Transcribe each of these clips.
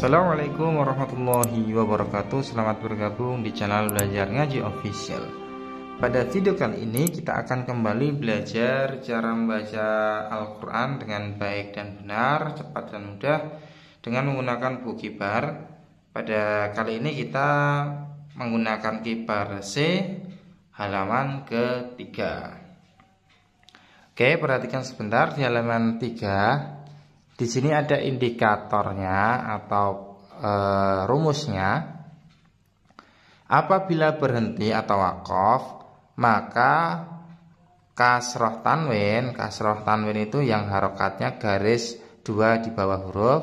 Assalamualaikum warahmatullahi wabarakatuh Selamat bergabung di channel Belajar Ngaji Official Pada video kali ini kita akan kembali belajar cara membaca Al-Quran dengan baik dan benar, cepat dan mudah Dengan menggunakan buku kibar Pada kali ini kita menggunakan kibar C halaman ketiga Oke perhatikan sebentar di halaman 3 di sini ada indikatornya atau e, rumusnya. Apabila berhenti atau wakof, maka kasroh tanwin, kasroh tanwin itu yang harokatnya garis dua di bawah huruf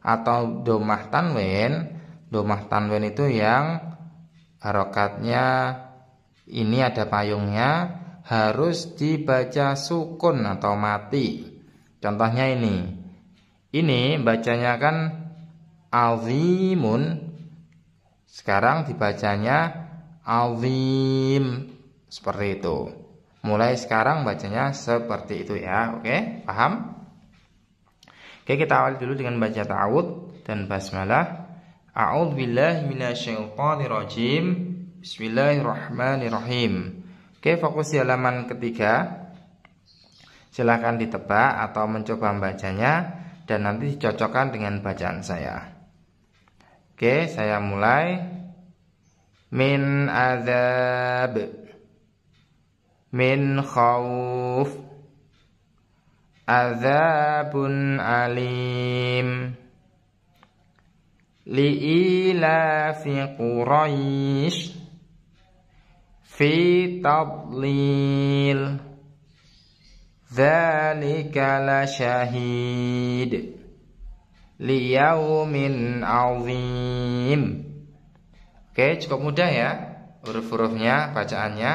atau domah tanwin, domah tanwin itu yang harokatnya ini ada payungnya harus dibaca sukun atau mati. Contohnya ini. Ini bacanya kan azimun. Sekarang dibacanya azim. Seperti itu. Mulai sekarang bacanya seperti itu ya. Oke, paham? Oke, kita awali dulu dengan baca ta'awud dan basmalah. A'udzu billahi minasyaitonir rajim. Bismillahirrahmanirrahim. Oke, fokus di halaman ketiga. Silahkan ditebak atau mencoba membacanya dan nanti dicocokkan dengan bacaan saya. Oke, saya mulai. Min azab Min khawf Azabun alim Li'ilafi Quraish Fi tablil dzalika lasyahid liyaumin azim oke cukup mudah ya huruf-hurufnya bacaannya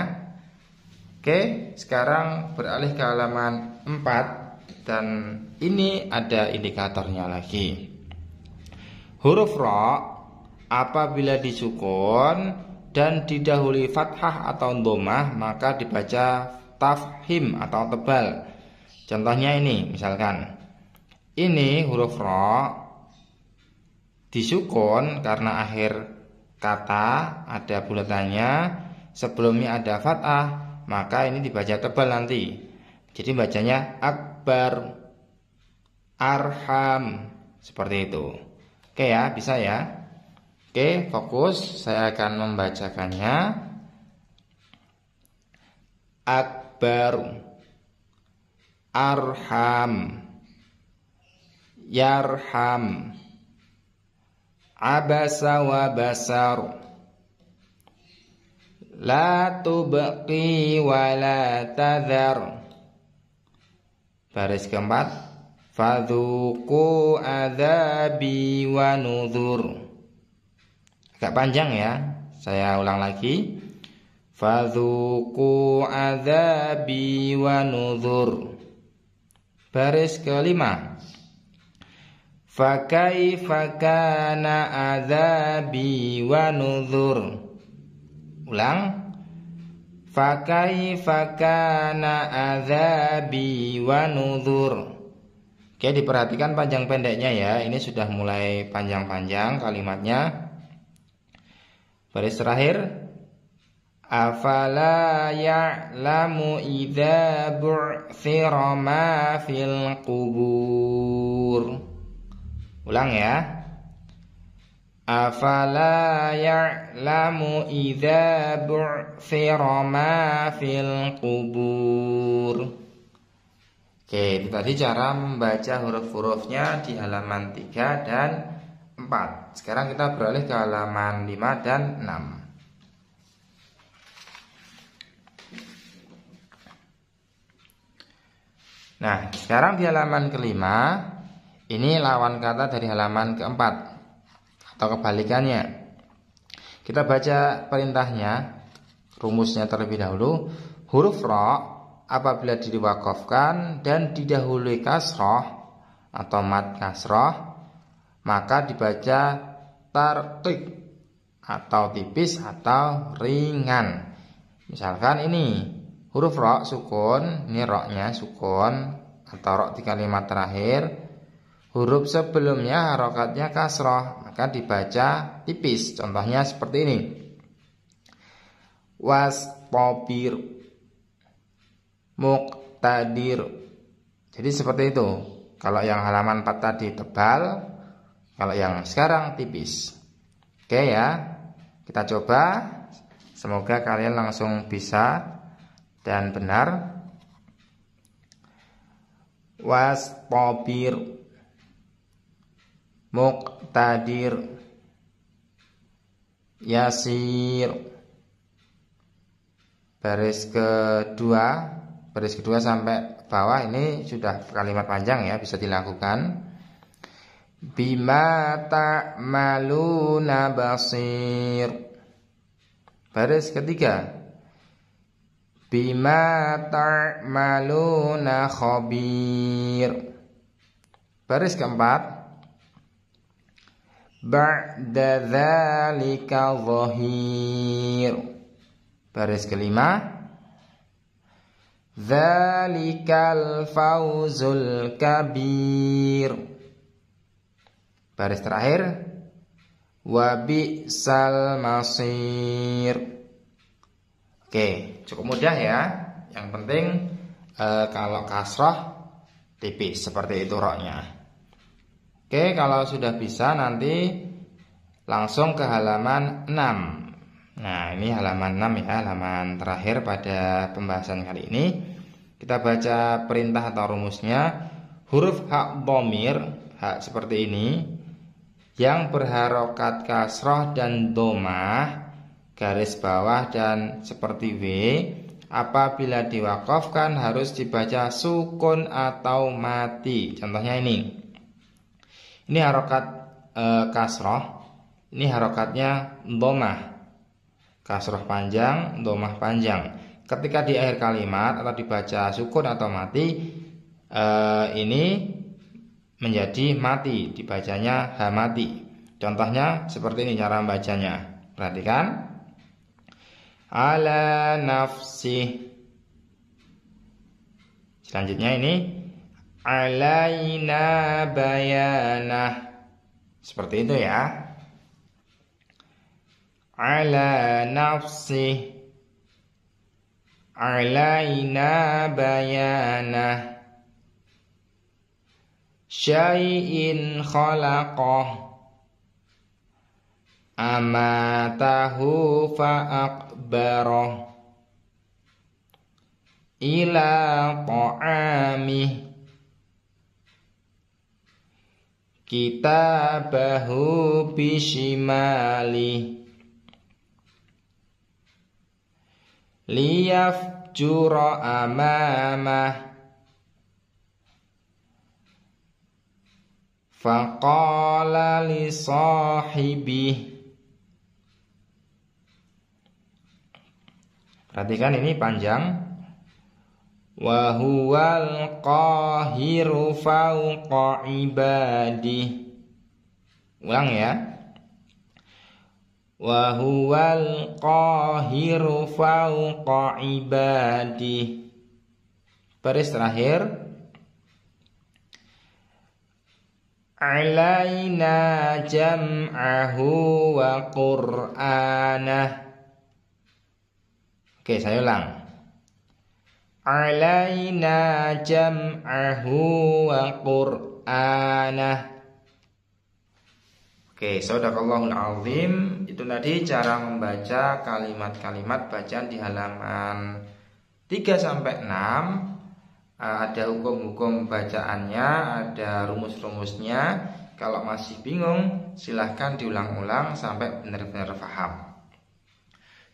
oke sekarang beralih ke halaman 4 dan ini ada indikatornya lagi huruf ro apabila disukun dan didahului fathah atau domah maka dibaca tafhim atau tebal. Contohnya ini, misalkan ini huruf ro disukun karena akhir kata ada bulatannya, sebelumnya ada fathah, maka ini dibaca tebal nanti. Jadi bacanya akbar arham seperti itu. Oke ya, bisa ya. Oke, fokus saya akan membacakannya. Ak Akbar Arham Yarham Abasa wa basar La tubqi wa la tadhar Baris keempat Fadhuku adhabi wa nudhur Agak panjang ya Saya ulang lagi Fadhuku azabi wa nuzur Baris kelima Fakai fakana azabi wa nuzur Ulang Fakai fakana azabi wa nuzur Oke diperhatikan panjang pendeknya ya Ini sudah mulai panjang-panjang kalimatnya Baris terakhir Afala ya'lamu idza bu'thira ma fil qubur Ulang ya Afala ya'lamu idza bu'thira ma fil qubur Oke, itu tadi cara membaca huruf-hurufnya di halaman 3 dan 4 Sekarang kita beralih ke halaman 5 dan 6 Nah, sekarang di halaman kelima, ini lawan kata dari halaman keempat atau kebalikannya. Kita baca perintahnya, rumusnya terlebih dahulu. Huruf ro apabila diwakafkan dan didahului kasroh atau mat kasroh, maka dibaca tartik atau tipis atau ringan. Misalkan ini huruf ro sukun ini nya sukun atau rok di kalimat terakhir huruf sebelumnya harokatnya kasroh maka dibaca tipis contohnya seperti ini Was muk tadir. jadi seperti itu kalau yang halaman 4 tadi tebal kalau yang sekarang tipis oke ya kita coba semoga kalian langsung bisa dan benar Was muk tadir yasir baris kedua baris kedua sampai bawah ini sudah kalimat panjang ya bisa dilakukan bima maluna basir baris ketiga Bima ta'maluna khabir Baris keempat Ba'da dzalika zahir Baris kelima Dzalikal fauzul kabir Baris terakhir Wabi Salmasir. masir Oke, cukup mudah ya. Yang penting e, kalau kasroh tipis seperti itu roknya. Oke, kalau sudah bisa nanti langsung ke halaman 6. Nah, ini halaman 6 ya, halaman terakhir pada pembahasan kali ini. Kita baca perintah atau rumusnya. Huruf hak bomir, hak seperti ini, yang berharokat kasroh dan domah garis bawah dan seperti W apabila diwakofkan harus dibaca sukun atau mati contohnya ini ini harokat e, kasroh ini harokatnya domah kasroh panjang domah panjang ketika di akhir kalimat atau dibaca sukun atau mati e, ini menjadi mati dibacanya hamati contohnya seperti ini cara membacanya perhatikan ala nafsi, selanjutnya ini alaina bayana, seperti itu ya ala nafsi. alaina bayana, syai'in khalaqah amatahu faakbaroh ila ta'amih kitabahu bishimali liyaf jura amamah faqala li sahibih Perhatikan ini panjang. Wa huwal qahiru fauqa ibadih. Ulang ya. Wa huwal qahiru fauqa ibadih. Baris terakhir. alaina jam'ahu wa qur'anah Oke, saya ulang. Alaina jam'ahu wa qur'anah. Oke, saudakallahul azim. Itu tadi cara membaca kalimat-kalimat bacaan di halaman 3 sampai 6. Eh, ada hukum-hukum bacaannya, ada rumus-rumusnya. Kalau masih bingung, silahkan diulang-ulang sampai benar-benar faham. -benar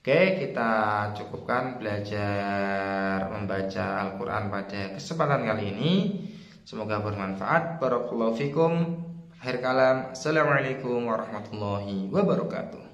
Oke, kita cukupkan belajar membaca Al-Quran pada kesempatan kali ini. Semoga bermanfaat. Barakallahu fikum. Akhir kalam. Assalamualaikum warahmatullahi wabarakatuh.